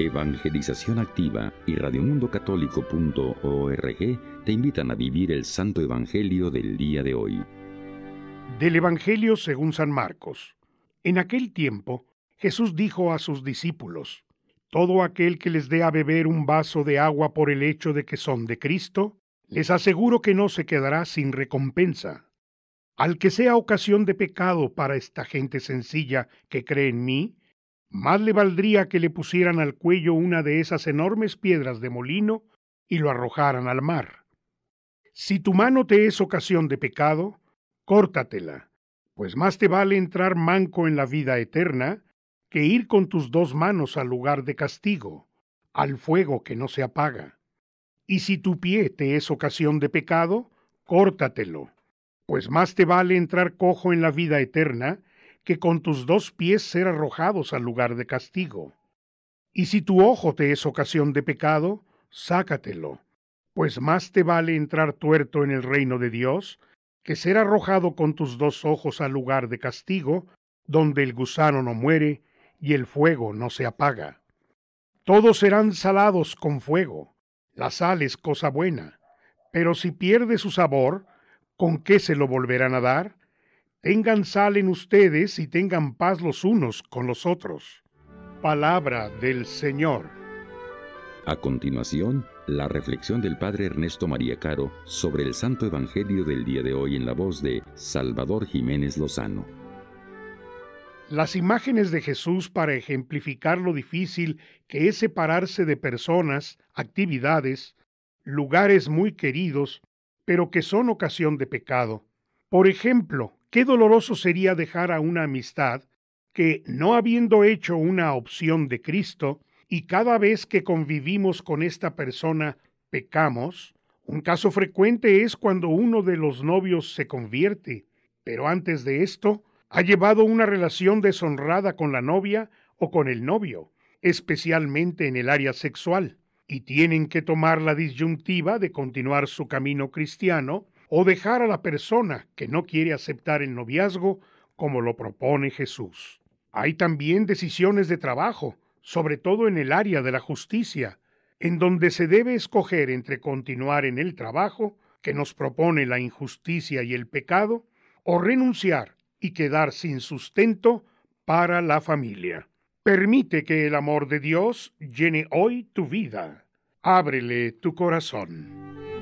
Evangelización Activa y radiomundocatólico.org te invitan a vivir el Santo Evangelio del día de hoy. Del Evangelio según San Marcos. En aquel tiempo, Jesús dijo a sus discípulos, Todo aquel que les dé a beber un vaso de agua por el hecho de que son de Cristo, les aseguro que no se quedará sin recompensa. Al que sea ocasión de pecado para esta gente sencilla que cree en mí, más le valdría que le pusieran al cuello una de esas enormes piedras de molino y lo arrojaran al mar. Si tu mano te es ocasión de pecado, córtatela, pues más te vale entrar manco en la vida eterna que ir con tus dos manos al lugar de castigo, al fuego que no se apaga. Y si tu pie te es ocasión de pecado, córtatelo, pues más te vale entrar cojo en la vida eterna que con tus dos pies ser arrojados al lugar de castigo. Y si tu ojo te es ocasión de pecado, sácatelo, pues más te vale entrar tuerto en el reino de Dios que ser arrojado con tus dos ojos al lugar de castigo, donde el gusano no muere y el fuego no se apaga. Todos serán salados con fuego, la sal es cosa buena, pero si pierde su sabor, ¿con qué se lo volverán a dar? Tengan sal en ustedes y tengan paz los unos con los otros. Palabra del Señor. A continuación, la reflexión del Padre Ernesto María Caro sobre el Santo Evangelio del día de hoy en la voz de Salvador Jiménez Lozano. Las imágenes de Jesús para ejemplificar lo difícil que es separarse de personas, actividades, lugares muy queridos, pero que son ocasión de pecado. Por ejemplo, Qué doloroso sería dejar a una amistad que, no habiendo hecho una opción de Cristo, y cada vez que convivimos con esta persona, pecamos. Un caso frecuente es cuando uno de los novios se convierte, pero antes de esto, ha llevado una relación deshonrada con la novia o con el novio, especialmente en el área sexual, y tienen que tomar la disyuntiva de continuar su camino cristiano o dejar a la persona que no quiere aceptar el noviazgo como lo propone Jesús. Hay también decisiones de trabajo, sobre todo en el área de la justicia, en donde se debe escoger entre continuar en el trabajo que nos propone la injusticia y el pecado, o renunciar y quedar sin sustento para la familia. Permite que el amor de Dios llene hoy tu vida. Ábrele tu corazón.